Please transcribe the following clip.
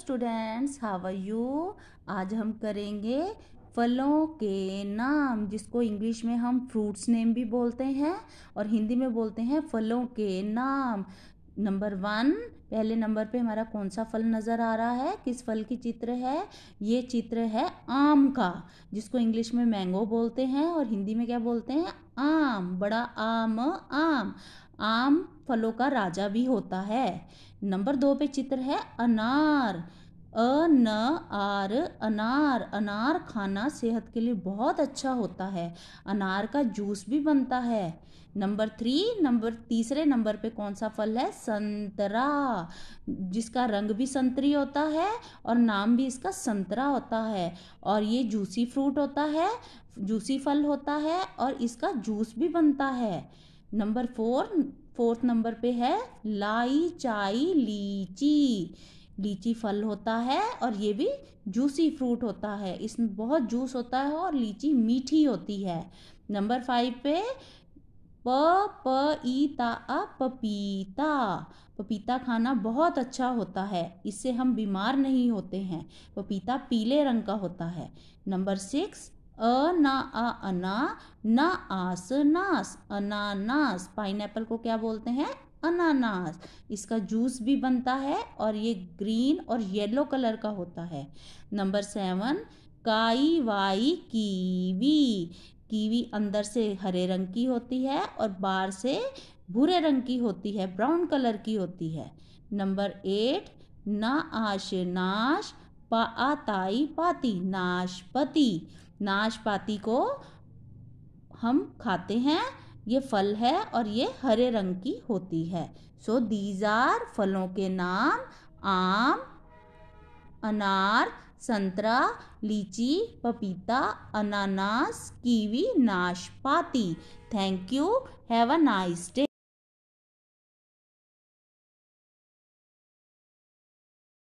students how are you आज हम करेंगे फलों के नाम जिसको इंग्लिश में हम फ्रूट्स नेम भी बोलते हैं और हिंदी में बोलते हैं फलों के नाम नंबर वन पहले नंबर पे हमारा कौन सा फल नज़र आ रहा है किस फल की चित्र है ये चित्र है आम का जिसको इंग्लिश में मैंगो बोलते हैं और हिंदी में क्या बोलते हैं आम बड़ा आम आम आम फलों का राजा भी होता है नंबर दो पे चित्र है अनार अ न आर अनार अनार खाना सेहत के लिए बहुत अच्छा होता है अनार का जूस भी बनता है नंबर थ्री नंबर तीसरे नंबर पे कौन सा फल है संतरा जिसका रंग भी संतरी होता है और नाम भी इसका संतरा होता है और ये जूसी फ्रूट होता है जूसी फल होता है और इसका जूस भी बनता है नंबर फोर फोर्थ नंबर पे है लाई चाई लीची लीची फल होता है और ये भी जूसी फ्रूट होता है इसमें बहुत जूस होता है और लीची मीठी होती है नंबर फाइव पे प प ई ता अ पपीता पपीता खाना बहुत अच्छा होता है इससे हम बीमार नहीं होते हैं पपीता पीले रंग का होता है नंबर सिक्स अ ना आ अना ना आस नास अनानास पाइनएप्पल को क्या बोलते हैं अनानास इसका जूस भी बनता है और ये ग्रीन और येलो कलर का होता है number seven kiwi kiwi kiwi अंदर से हरे रंग की होती है और बाहर से भूरे रंग की होती है ब्राउन कलर की होती है नंबर एट ना आश नाश पाताई पाती नाशपति नाशपाती को हम खाते हैं ये फल है और ये हरे रंग की होती है सो दीज आर फलों के नाम आम अनार संतरा लीची पपीता अनानास कीवी नाशपाती thank you have a nice day